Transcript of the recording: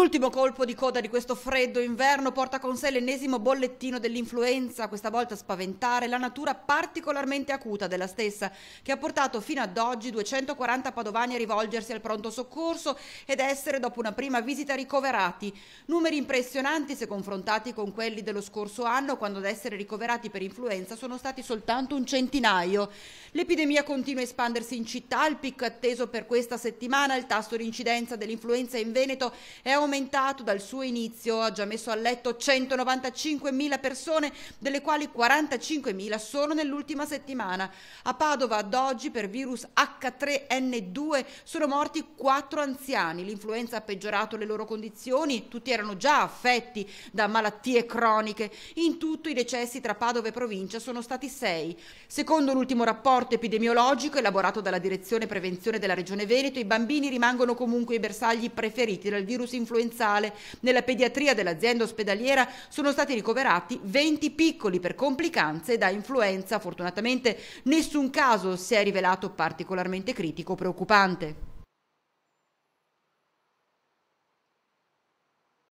L'ultimo colpo di coda di questo freddo inverno porta con sé l'ennesimo bollettino dell'influenza, questa volta spaventare la natura particolarmente acuta della stessa, che ha portato fino ad oggi 240 padovani a rivolgersi al pronto soccorso ed essere dopo una prima visita ricoverati. Numeri impressionanti se confrontati con quelli dello scorso anno, quando ad essere ricoverati per influenza sono stati soltanto un centinaio. L'epidemia continua a espandersi in città, il picco è atteso per questa settimana, il tasso di incidenza dell'influenza in Veneto è aumentato dal suo inizio, ha già messo a letto 195.000 persone, delle quali 45.000 solo nell'ultima settimana. A Padova ad oggi per virus H3N2 sono morti 4 anziani, l'influenza ha peggiorato le loro condizioni, tutti erano già affetti da malattie croniche. In tutto i decessi tra Padova e provincia sono stati 6. Secondo l'ultimo rapporto rapporto epidemiologico elaborato dalla Direzione Prevenzione della Regione Veneto, i bambini rimangono comunque i bersagli preferiti dal virus influenzale. Nella pediatria dell'azienda ospedaliera sono stati ricoverati 20 piccoli per complicanze da influenza. Fortunatamente nessun caso si è rivelato particolarmente critico o preoccupante.